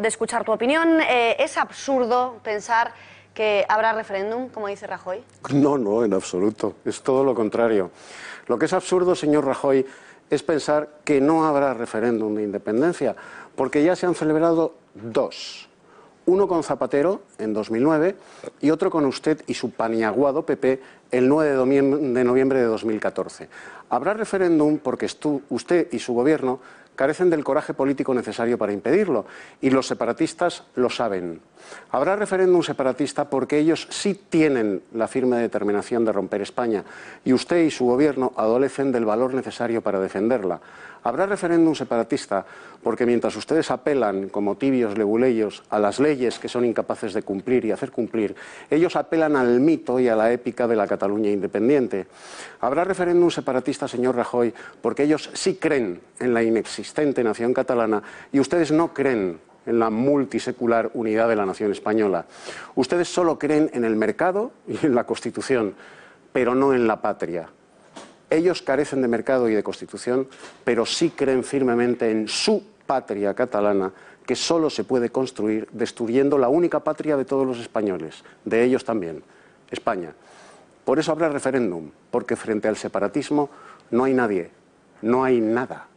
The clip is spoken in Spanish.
de escuchar tu opinión. Eh, ¿Es absurdo pensar que habrá referéndum, como dice Rajoy? No, no, en absoluto. Es todo lo contrario. Lo que es absurdo, señor Rajoy, es pensar que no habrá referéndum de independencia, porque ya se han celebrado dos uno con Zapatero en 2009 y otro con usted y su paniaguado PP el 9 de noviembre de 2014. Habrá referéndum porque usted y su gobierno carecen del coraje político necesario para impedirlo y los separatistas lo saben. Habrá referéndum separatista porque ellos sí tienen la firme determinación de romper España y usted y su gobierno adolecen del valor necesario para defenderla. Habrá referéndum separatista porque mientras ustedes apelan, como tibios leguleyos, a las leyes que son incapaces de cumplir y hacer cumplir, ellos apelan al mito y a la épica de la Cataluña independiente. Habrá referéndum separatista, señor Rajoy, porque ellos sí creen en la inexistente nación catalana y ustedes no creen en la multisecular unidad de la nación española. Ustedes solo creen en el mercado y en la Constitución, pero no en la patria. Ellos carecen de mercado y de Constitución, pero sí creen firmemente en su patria catalana, que solo se puede construir destruyendo la única patria de todos los españoles, de ellos también, España. Por eso habrá referéndum, porque frente al separatismo no hay nadie, no hay nada.